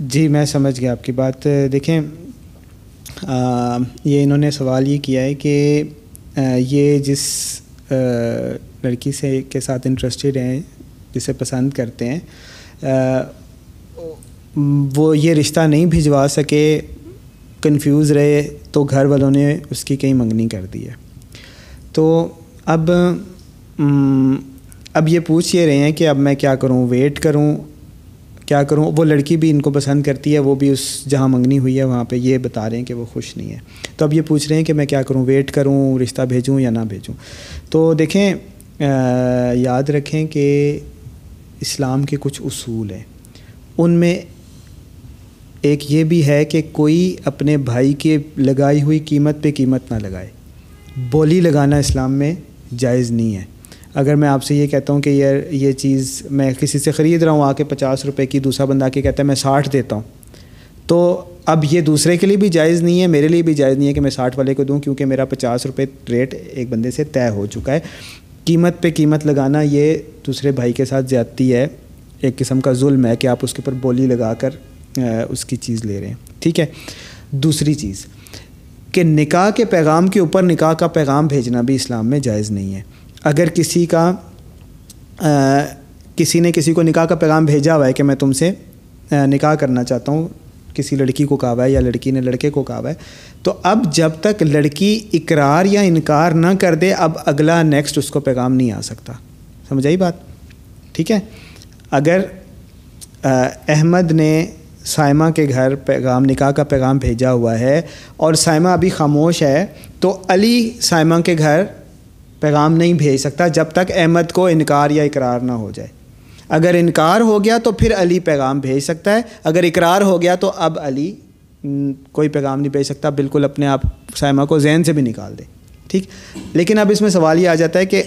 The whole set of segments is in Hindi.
जी मैं समझ गया आपकी बात देखें आ, ये इन्होंने सवाल ये किया है कि ये जिस आ, लड़की से के साथ इंटरेस्टेड हैं जिसे पसंद करते हैं आ, वो ये रिश्ता नहीं भिजवा सके कंफ्यूज रहे तो घर वालों ने उसकी कहीं मंगनी कर दी है तो अब हम्म, अब ये पूछ ये रहे हैं कि अब मैं क्या करूं वेट करूं क्या करूँ वो लड़की भी इनको पसंद करती है वो भी उस जहाँ मंगनी हुई है वहाँ पे ये बता रहे हैं कि वो खुश नहीं है तो अब ये पूछ रहे हैं कि मैं क्या करूँ वेट करूँ रिश्ता भेजूँ या ना भेजूँ तो देखें आ, याद रखें कि इस्लाम के कुछ असूल हैं उनमें एक ये भी है कि कोई अपने भाई के लगाई हुई कीमत पे कीमत ना लगाए बोली लगाना इस्लाम में जायज़ नहीं है अगर मैं आपसे ये कहता हूँ कि यार ये चीज़ मैं किसी से ख़रीद रहा हूँ आके पचास रुपये की दूसरा बंदा आके कहता है मैं साठ देता हूँ तो अब ये दूसरे के लिए भी जायज़ नहीं है मेरे लिए भी जायज़ नहीं है कि मैं साठ वाले को दूँ क्योंकि मेरा पचास रुपये रेट एक बंदे से तय हो चुका है कीमत पे कीमत लगाना ये दूसरे भाई के साथ ज़्यादती है एक किस्म का जुल्म है कि आप उसके ऊपर बोली लगा कर उसकी चीज़ ले रहे हैं ठीक है दूसरी चीज़ कि निकाह के पैगाम के ऊपर निकाह का पैगाम भेजना भी इस्लाम में जायज़ नहीं है अगर किसी का आ, किसी ने किसी को निकाह का पैगाम भेजा हुआ है कि मैं तुमसे निकाह करना चाहता हूँ किसी लड़की को कहा है या लड़की ने लड़के को कहा है तो अब जब तक लड़की इकरार या इनकार ना कर दे अब अगला नेक्स्ट उसको पैगाम नहीं आ सकता समझ आई बात ठीक है अगर अहमद ने साइमा के घर पैगाम निकाह का पैगाम भेजा हुआ है और साइमा अभी खामोश है तो अली साइमा के घर पैगाम नहीं भेज सकता जब तक अहमद को इनकार या इकरार ना हो जाए अगर इनकार हो गया तो फिर अली पैगाम भेज सकता है अगर इकरार हो गया तो अब अली कोई पैगाम नहीं भेज सकता बिल्कुल अपने आप सैमा को जहन से भी निकाल दे ठीक लेकिन अब इसमें सवाल ये आ जाता है कि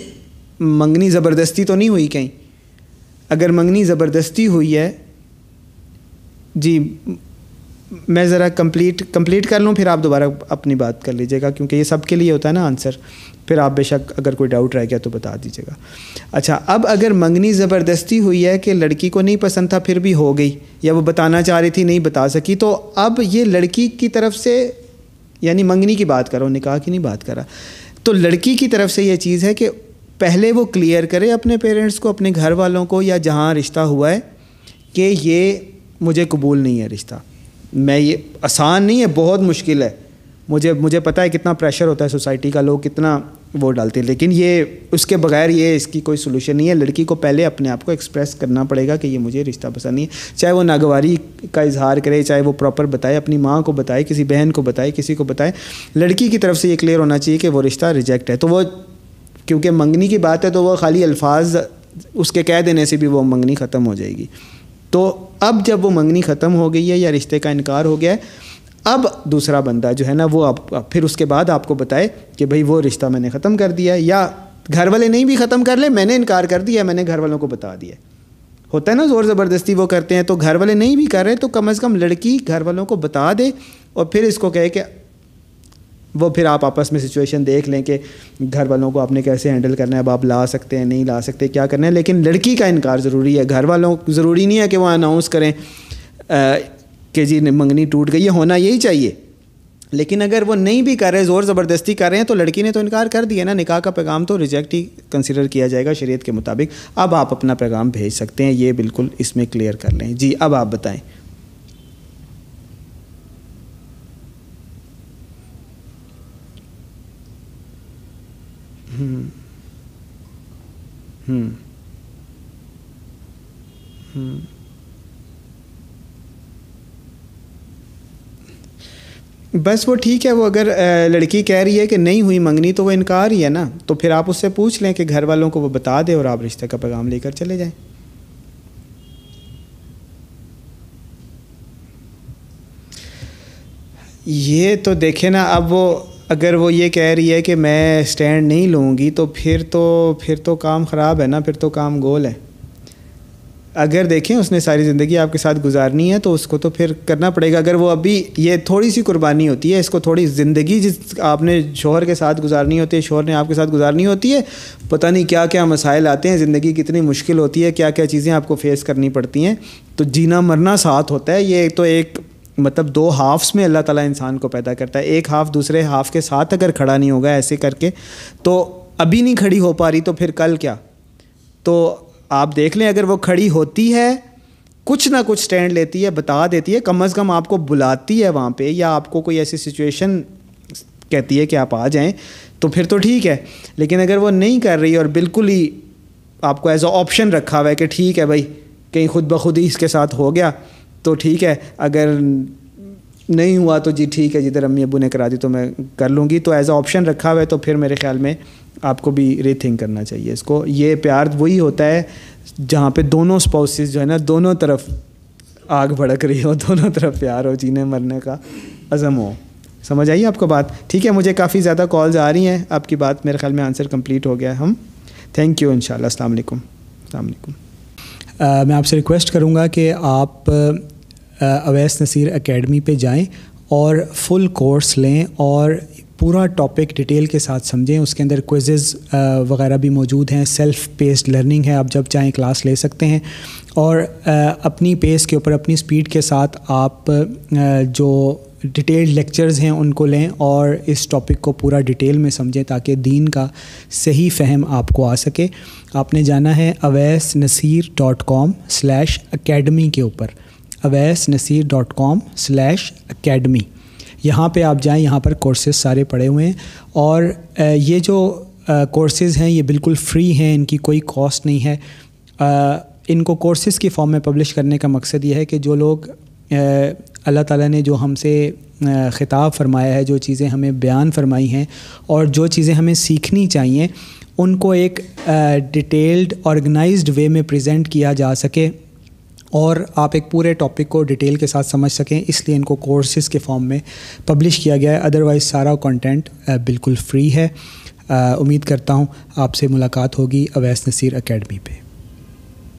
मंगनी ज़बरदस्ती तो नहीं हुई कहीं अगर मंगनी ज़बरदस्ती हुई है जी मैं ज़रा कंप्लीट कंप्लीट कर लूँ फिर आप दोबारा अपनी बात कर लीजिएगा क्योंकि ये सब के लिए होता है ना आंसर फिर आप बेशक अगर कोई डाउट रह गया तो बता दीजिएगा अच्छा अब अगर मंगनी ज़बरदस्ती हुई है कि लड़की को नहीं पसंद था फिर भी हो गई या वो बताना चाह रही थी नहीं बता सकी तो अब ये लड़की की तरफ से यानी मंगनी की बात करो निकाह की नहीं बात करा तो लड़की की तरफ से ये चीज़ है कि पहले वो क्लियर करे अपने पेरेंट्स को अपने घर वालों को या जहाँ रिश्ता हुआ है कि ये मुझे कबूल नहीं है रिश्ता मैं ये आसान नहीं है बहुत मुश्किल है मुझे मुझे पता है कितना प्रेशर होता है सोसाइटी का लोग कितना वो डालते हैं लेकिन ये उसके बगैर ये इसकी कोई सोल्यूशन नहीं है लड़की को पहले अपने आप को एक्सप्रेस करना पड़ेगा कि ये मुझे रिश्ता पसंद नहीं है चाहे वो नागवारी का इजहार करे चाहे वो प्रॉपर बताए अपनी माँ को बताए किसी बहन को बताए किसी को बताए लड़की की तरफ से ये क्लियर होना चाहिए कि वो रिश्ता रिजेक्ट है तो वो क्योंकि मंगनी की बात है तो वह खाली अल्फाज उसके कह देने से भी वो मंगनी ख़त्म हो जाएगी तो अब जब वो मंगनी ख़त्म हो गई है या रिश्ते का इनकार हो गया है अब दूसरा बंदा जो है ना वो आप फिर उसके बाद आपको बताए कि भाई वो रिश्ता मैंने ख़त्म कर दिया या घर वाले नहीं भी ख़त्म कर ले मैंने इनकार कर दिया मैंने घर वालों को बता दिया होता है ना ज़ोर ज़बरदस्ती वो करते हैं तो घर वाले नहीं भी कर रहे तो कम अज़ कम लड़की घर वालों को बता दे और फिर इसको कहे कि वो फिर आप आपस में सिचुएशन देख लें कि घर वालों को आपने कैसे हैंडल करना है अब आप ला सकते हैं नहीं ला सकते क्या करना है लेकिन लड़की का इनकार ज़रूरी है घर वालों ज़रूरी नहीं है कि वह अनाउंस करें कि जी मंगनी टूट गई है होना यही चाहिए लेकिन अगर वो नहीं भी कर रहे ज़ोर ज़बरदस्ती कर रहे हैं तो लड़की ने तो इनकार कर दिया ना निकाह का पैगाम तो रिजेक्ट ही कंसिडर किया जाएगा शरीयत के मुताबिक अब आप अपना पैगाम भेज सकते हैं ये बिल्कुल इसमें क्लियर कर लें जी अब आप बताएं Hmm. Hmm. Hmm. बस वो ठीक है वो अगर लड़की कह रही है कि नहीं हुई मंगनी तो वो इनकार ही है ना तो फिर आप उससे पूछ लें कि घर वालों को वो बता दे और आप रिश्ते का पैगाम लेकर चले जाएं ये तो देखे ना अब वो अगर वो ये कह रही है कि मैं स्टैंड नहीं लूँगी तो फिर तो फिर तो काम ख़राब है ना फिर तो काम गोल है अगर देखें उसने सारी ज़िंदगी आपके साथ गुजारनी है तो उसको तो फिर करना पड़ेगा अगर वो अभी ये थोड़ी सी कुर्बानी होती है इसको थोड़ी ज़िंदगी जिस आपने शोहर के साथ गुजारनी होती है शोहर ने आपके साथ गुजारनी होती है पता नहीं क्या क्या मसाइल आते हैं ज़िंदगी कितनी मुश्किल होती है क्या क्या चीज़ें आपको फेस करनी पड़ती हैं तो जीना मरना साथ होता है ये तो एक मतलब दो हाफ्स में अल्लाह ताला इंसान को पैदा करता है एक हाफ दूसरे हाफ के साथ अगर खड़ा नहीं होगा ऐसे करके तो अभी नहीं खड़ी हो पा रही तो फिर कल क्या तो आप देख लें अगर वो खड़ी होती है कुछ ना कुछ स्टैंड लेती है बता देती है कम अज़ कम आपको बुलाती है वहाँ पर या आपको कोई ऐसी सिचुएशन कहती है कि आप आ जाएँ तो फिर तो ठीक है लेकिन अगर वो नहीं कर रही और बिल्कुल ही आपको एज अ ऑप्शन रखा हुआ है कि ठीक है भाई कहीं खुद ब खुद ही इसके साथ हो गया तो ठीक है अगर नहीं हुआ तो जी ठीक है जिधर अम्मी अबू ने करा दी तो मैं कर लूँगी तो एज अ ऑप्शन रखा हुआ है तो फिर मेरे ख्याल में आपको भी रीथिंक करना चाहिए इसको ये प्यार वही होता है जहाँ पे दोनों स्पाउसेस जो है ना दोनों तरफ आग भड़क रही हो दोनों तरफ प्यार हो जीने मरने का अज़म हो समझ आई आपको बात ठीक है मुझे काफ़ी ज़्यादा कॉल्स आ रही हैं आपकी बात मेरे ख्याल में आंसर कंप्लीट हो गया है हम थैंक यू इन शाला मैं आपसे रिक्वेस्ट करूँगा कि आप अवैस नसीर अकेडमी पे जाएं और फुल कोर्स लें और पूरा टॉपिक डिटेल के साथ समझें उसके अंदर क्विजेज़ वगैरह भी मौजूद हैं सेल्फ पेस्ड लर्निंग है आप जब चाहें क्लास ले सकते हैं और अपनी पेस के ऊपर अपनी स्पीड के साथ आप जो डिटेल्ड लेक्चर्स हैं उनको लें और इस टॉपिक को पूरा डिटेल में समझें ताकि दीन का सही फहम आपको आ सके आपने जाना है Awais Naseer dot com slash academy के ऊपर Awais Naseer dot com slash academy यहाँ पर आप जाएँ यहाँ पर कोर्सेज सारे पड़े हुए हैं और ये जो कोर्सेज़ हैं ये बिल्कुल फ्री हैं इनकी कोई कॉस्ट नहीं है इनको कोर्सेज़ की फॉर्म में पब्लिश करने का मकसद ये है कि जो लोग अल्लाह ताला ने जो हमसे ख़िताब फरमाया है जो चीज़ें हमें बयान फरमाई हैं और जो चीज़ें हमें सीखनी चाहिए उनको एक डिटेल्ड ऑर्गेनाइज्ड वे में प्रेजेंट किया जा सके और आप एक पूरे टॉपिक को डिटेल के साथ समझ सकें इसलिए इनको कोर्सेज़ के फॉर्म में पब्लिश किया गया है अदरवाइज़ सारा कंटेंट बिल्कुल फ्री है उम्मीद करता हूँ आपसे मुलाकात होगी अवैस नसीर अकेडमी पे